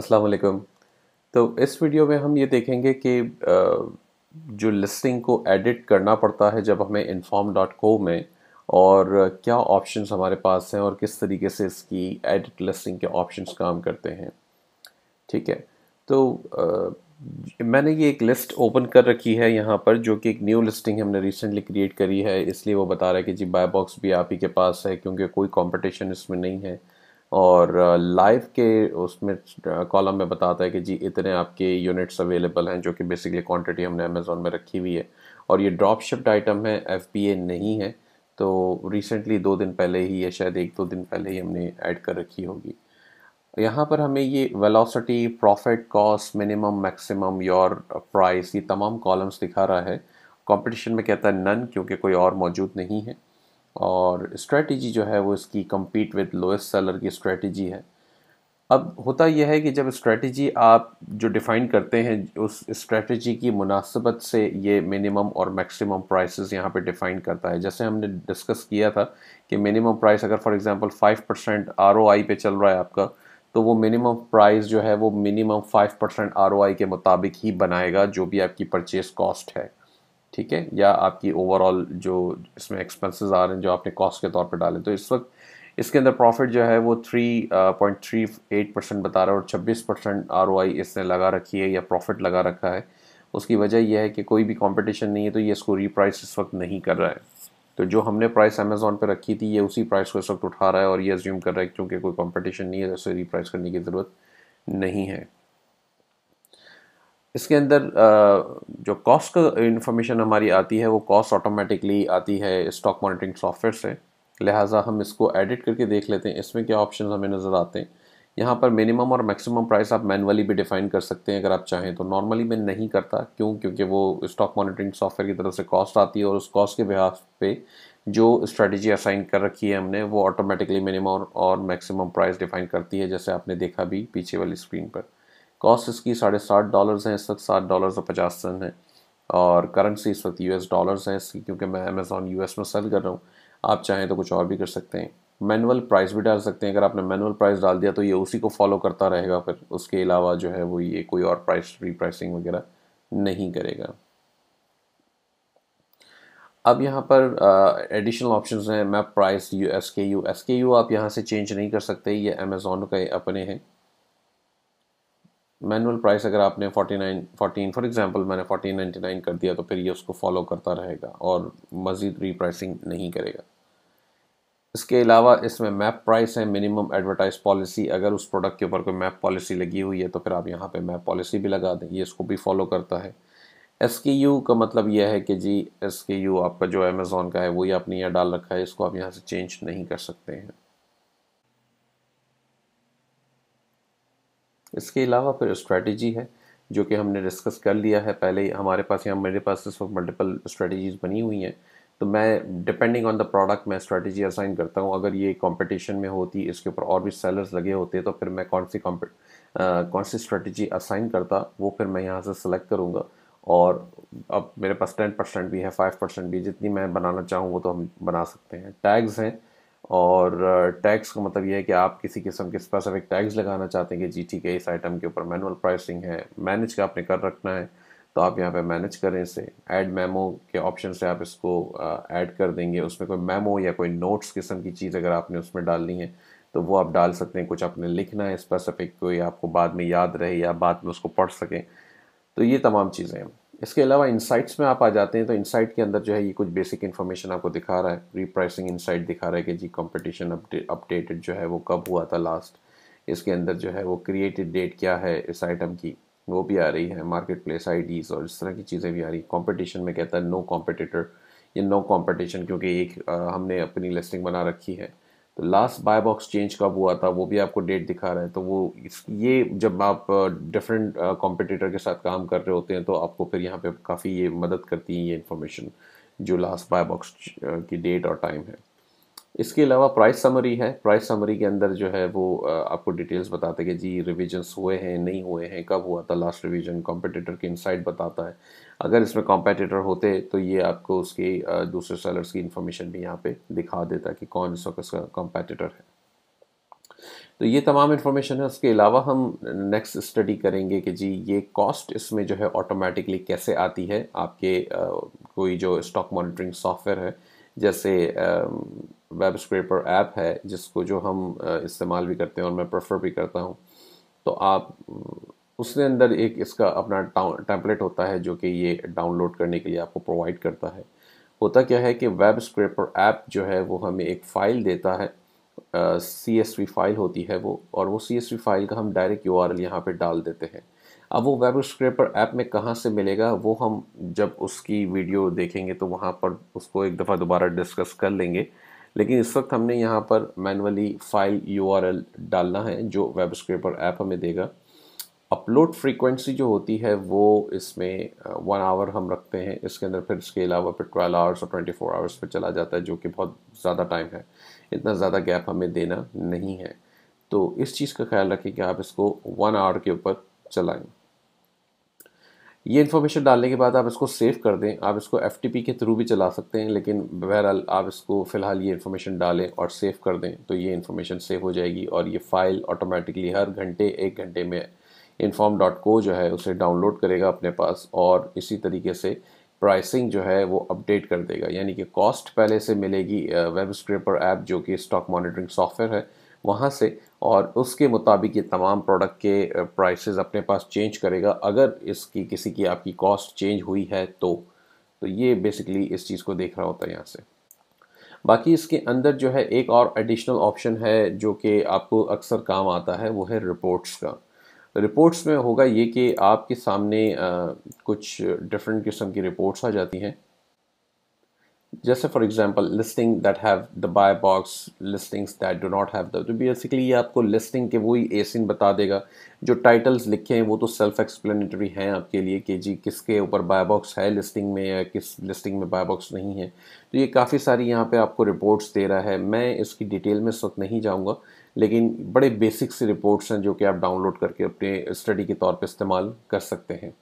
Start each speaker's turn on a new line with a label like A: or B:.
A: अस्सलाम वालेकुम तो इस वीडियो में हम ये देखेंगे कि जो लिस्टिंग को एडिट करना पड़ता है जब हमें इन्फॉर्म डॉट को में और क्या ऑप्शंस हमारे पास हैं और किस तरीके से इसकी एडिट लिस्टिंग के ऑप्शंस काम करते हैं ठीक है तो आ, मैंने ये एक लिस्ट ओपन कर रखी है यहाँ पर जो कि एक न्यू लिस्टिंग हमने रिसेंटली क्रिएट करी है इसलिए वो बता रहा है कि जी बाय बॉक्स भी आप ही के पास है क्योंकि कोई कॉम्पिटिशन इसमें नहीं है और लाइव के उसमें कॉलम में बताता है कि जी इतने आपके यूनिट्स अवेलेबल हैं जो कि बेसिकली क्वांटिटी हमने अमेज़ोन में रखी हुई है और ये ड्रॉप शिफ्ट आइटम है एफ नहीं है तो रिसेंटली दो दिन पहले ही या शायद एक दो दिन पहले ही हमने ऐड कर रखी होगी यहाँ पर हमें ये velocity profit cost minimum maximum your price ये तमाम कॉलम्स दिखा रहा है कंपटीशन में कहता है नन क्योंकि कोई और मौजूद नहीं है और स्ट्रेटजी जो है वो इसकी कम्पीट विद लोएस्ट सेलर की स्ट्रेटजी है अब होता यह है कि जब स्ट्रेटजी आप जो डिफ़ाइन करते हैं उस स्ट्रेटजी की मुनासबत से ये मिनिमम और मैक्सिमम प्राइसेस यहाँ पे डिफ़ाइन करता है जैसे हमने डिस्कस किया था कि मिनिमम प्राइस अगर फॉर एग्जांपल 5 परसेंट आर पे चल रहा है आपका तो वो मिनिमम प्राइस जो है वो मिनिमम 5 परसेंट आर के मुताबिक ही बनाएगा जो भी आपकी परचेज कॉस्ट है ठीक है या आपकी ओवरऑल जो इसमें एक्सपेंसेस आ रहे हैं जो आपने कॉस्ट के तौर पर डाले तो इस वक्त इसके अंदर प्रॉफिट जो है वो three point three eight percent बता रहा है और छब्बीस परसेंट आर इसने लगा रखी है या प्रॉफिट लगा रखा है उसकी वजह यह है कि कोई भी कंपटीशन नहीं है तो ये इसको रीप्राइस इस वक्त नहीं कर रहा है तो जो हमने प्राइस अमेज़ोन पर रखी थी ये उसी प्राइस को इस वक्त उठा रहा है और ये अज्यूम कर रहा है क्योंकि कोई कॉम्पिटिशन नहीं है तो इसे रीप्राइस करने की ज़रूरत नहीं है इसके अंदर जो कॉस्ट का इन्फॉर्मेशन हमारी आती है वो कॉस्ट ऑटोमेटिकली आती है स्टॉक मॉनिटरिंग सॉफ्टवेयर से लिहाजा हम इसको एडिट करके देख लेते हैं इसमें क्या ऑप्शन हमें नज़र आते हैं यहाँ पर मिनिमम और मैक्सिमम प्राइस आप मैनुअली भी डिफ़ाइन कर सकते हैं अगर आप चाहें तो नॉर्मली मैं नहीं करता क्यों क्योंकि वो स्टॉक मॉनिटरिंग सॉफ्टवेयर की तरफ से कॉस्ट आती है और उस कॉस्ट के बिहार पे जो स्ट्रेटजी असाइन कर रखी है हमने वो ऑटोमेटिकली मिनिमम और मैक्सिमम प्राइस डिफ़ाइन करती है जैसे आपने देखा भी पीछे वाली स्क्रीन पर कॉस्ट इसकी साढ़े साठ डॉलर हैं इस वक्त सात डॉलर और पचास सेंट है और करेंसी इस वक्त एस डॉलर्स है इसकी क्योंकि मैं अमेज़ोन एस में सेल कर रहा हूँ आप चाहें तो कुछ और भी कर सकते हैं मैनुअल प्राइस भी डाल सकते हैं अगर आपने मैनुअल प्राइस डाल दिया तो ये उसी को फॉलो करता रहेगा फिर उसके अलावा जो है वो ये कोई और प्राइस रीप्राइसिंग वगैरह नहीं करेगा अब यहाँ पर एडिशनल ऑप्शंस हैं MAP price U S K U S K U आप यहाँ से चेंज नहीं कर सकते ये अमेज़ोन के अपने हैं मैनुअल प्राइस अगर आपने 49 14 फॉर एग्जांपल मैंने 14.99 कर दिया तो फिर ये उसको फॉलो करता रहेगा और मज़ीद रीप्राइसिंग नहीं करेगा इसके अलावा इसमें मैप प्राइस है मिनिमम एडवर्टाइज पॉलिसी अगर उस प्रोडक्ट के ऊपर कोई मैप पॉलिसी लगी हुई है तो फिर आप यहाँ पे मैप पॉलिसी भी लगा दें ये इसको भी फॉलो करता है एस के यू का मतलब यह है कि जी एस के यू आपका जो अमेज़ोन का है वही आपने यहाँ डाल रखा है इसको आप यहाँ से चेंज नहीं कर सकते हैं इसके अलावा फिर स्ट्रेटजी है जो कि हमने डिस्कस कर लिया है पहले हमारे पास यहाँ मेरे पास इस वक्त मल्टीपल स्ट्रेटजीज़ बनी हुई हैं तो मैं डिपेंडिंग ऑन द प्रोडक्ट मैं स्ट्रेटजी असाइन करता हूँ अगर ये कंपटीशन में होती इसके ऊपर और भी सेलर्स लगे होते तो फिर मैं कौन सी कॉम्पिट कौन सी स्ट्रेटजी असाइन करता वो फिर मैं यहाँ से सेलेक्ट करूँगा और अब मेरे पास टेन परसेंट भी है फाइव परसेंट भी जितनी मैं बनाना चाहूँ वो तो हम बना सकते हैं टैग्स हैं और टैक्स का मतलब यह है कि आप किसी किस्म के स्पेसिफिक टैक्स लगाना चाहते हैं कि जी ठीक है इस आइटम के ऊपर मैनुअल प्राइसिंग है मैनेज का आपने कर रखना है तो आप यहाँ पे मैनेज करें इसे ऐड मेमो के ऑप्शन से आप इसको ऐड कर देंगे उसमें कोई मेमो या कोई नोट्स किस्म की चीज़ अगर आपने उसमें डालनी है तो वो आप डाल सकते हैं कुछ आपने लिखना है स्पेसिफिक कोई आपको बाद में याद रहे या बाद में उसको पढ़ सकें तो ये तमाम चीज़ें हैं इसके अलावा इंसाइट्स में आप आ जाते हैं तो इंसाइट के अंदर जो है ये कुछ बेसिक इन्फॉर्मेशन आपको दिखा रहा है रीप्राइसिंग इंसाइट दिखा रहा है कि जी कंपटीशन अपडेटेड जो है वो कब हुआ था लास्ट इसके अंदर जो है वो क्रिएटेड डेट क्या है इस आइटम की वो भी आ रही है मार्केट प्लेस आई और इस तरह की चीज़ें भी आ रही है कॉम्पिटिशन में कहता है नो कॉम्पिटिटर या नो कॉम्पिटिशन क्योंकि एक आ, हमने अपनी लिस्टिंग बना रखी है तो लास्ट बाय बॉक्स चेंज कब हुआ था वो भी आपको डेट दिखा रहा है तो वो ये जब आप डिफरेंट कॉम्पिटिटर के साथ काम कर रहे होते हैं तो आपको फिर यहाँ पे काफ़ी ये मदद करती है ये इन्फॉर्मेशन जो लास्ट बाय बॉक्स की डेट और टाइम है इसके अलावा प्राइस समरी है प्राइस समरी के अंदर जो है वो आपको डिटेल्स बताते हैं कि जी रिविजन्स हुए हैं नहीं हुए हैं कब हुआ था लास्ट रिविज़न कॉम्पिटिटर की इनसाइट बताता है अगर इसमें कॉम्पिटिटर होते तो ये आपको उसके दूसरे सेलर्स की इन्फॉर्मेशन भी यहाँ पे दिखा देता कि कौन इस वक्त कॉम्पिटिटर है तो ये तमाम इन्फॉर्मेशन है उसके अलावा हम नेक्स्ट स्टडी करेंगे कि जी ये कॉस्ट इसमें जो है ऑटोमेटिकली कैसे आती है आपके कोई जो स्टॉक मॉनिटरिंग सॉफ्टवेयर है जैसे आ, वेब स्क्रेपर ऐप है जिसको जो हम इस्तेमाल भी करते हैं और मैं प्रेफर भी करता हूँ तो आप उसके अंदर एक इसका अपना टैंपलेट होता है जो कि ये डाउनलोड करने के लिए आपको प्रोवाइड करता है होता क्या है कि वेब स्क्रेपर ऐप जो है वो हमें एक फ़ाइल देता है सी एस वी फाइल होती है वो और वो सी एस वी फाइल का हम डायरेक्ट यू आर एल यहाँ पर डाल देते हैं अब वो वेब स्क्रेपर ऐप में कहाँ से मिलेगा वो हम जब उसकी वीडियो देखेंगे तो वहाँ पर उसको एक दफ़ा दोबारा डिस्कस कर लेंगे लेकिन इस वक्त हमने यहाँ पर मैनुअली फाइल यूआरएल डालना है जो वेब स्क्रेपर ऐप हमें देगा अपलोड फ्रीक्वेंसी जो होती है वो इसमें वन आवर हम रखते हैं इसके अंदर फिर इसके अलावा फिर ट्वेल्व आवर्स और ट्वेंटी फोर आवर्स पर चला जाता है जो कि बहुत ज़्यादा टाइम है इतना ज़्यादा गैप हमें देना नहीं है तो इस चीज़ का ख्याल रखें कि आप इसको वन आवर के ऊपर चलाएं ये इन्फॉर्मेशन डालने के बाद आप इसको सेव कर दें आप इसको एफ के थ्रू भी चला सकते हैं लेकिन बहरहाल आप इसको फ़िलहाल ये इन्फॉर्मेशन डालें और सेव कर दें तो ये इन्फॉर्मेशन सेव हो जाएगी और ये फ़ाइल ऑटोमेटिकली हर घंटे एक घंटे में इन्फॉर्म डॉट को जो है उसे डाउनलोड करेगा अपने पास और इसी तरीके से प्राइसिंग जो है वो अपडेट कर देगा यानी कि कॉस्ट पहले से मिलेगी वेब स्क्रेपर ऐप जो कि स्टॉक मॉनिटरिंग सॉफ्टवेयर है वहाँ से और उसके मुताबिक ये तमाम प्रोडक्ट के प्राइसेस अपने पास चेंज करेगा अगर इसकी किसी की आपकी कॉस्ट चेंज हुई है तो तो ये बेसिकली इस चीज़ को देख रहा होता है यहाँ से बाकी इसके अंदर जो है एक और एडिशनल ऑप्शन है जो कि आपको अक्सर काम आता है वो है रिपोर्ट्स का रिपोर्ट्स में होगा ये कि आपके सामने आ, कुछ डिफरेंट किस्म की रिपोर्ट्स आ जाती हैं जैसे for example listing that have the buy box listings that do not have have तो बेसिकली ये आपको लिस्टिंग के वही एसिन बता देगा जो टाइटल्स लिखे हैं वो तो सेल्फ एक्सप्लेनेटरी हैं आपके लिए कि जी किसके ऊपर बाय बॉक्स है लिस्टिंग में या किस लिस्टिंग में बाय बॉक्स नहीं है तो ये काफ़ी सारी यहाँ पे आपको रिपोर्ट्स दे रहा है मैं इसकी डिटेल में इस वक्त नहीं जाऊँगा लेकिन बड़े बेसिक से रिपोर्ट्स हैं जो कि आप डाउनलोड करके अपने स्टडी के तौर पर इस्तेमाल कर सकते हैं